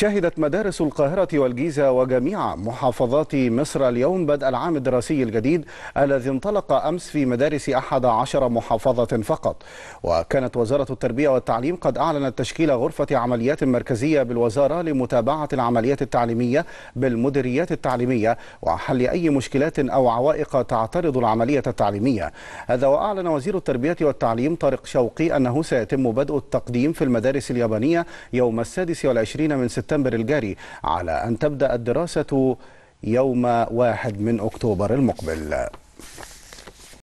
شهدت مدارس القاهرة والجيزة وجميع محافظات مصر اليوم بدء العام الدراسي الجديد الذي انطلق أمس في مدارس أحد عشر محافظة فقط وكانت وزارة التربية والتعليم قد أعلنت تشكيل غرفة عمليات مركزية بالوزارة لمتابعة العمليات التعليمية بالمديريات التعليمية وحل أي مشكلات أو عوائق تعترض العملية التعليمية هذا وأعلن وزير التربية والتعليم طارق شوقي أنه سيتم بدء التقديم في المدارس اليابانية يوم السادس والعشرين من سبتمبر سبتمبر الجاري على أن تبدأ الدراسة يوم واحد من أكتوبر المقبل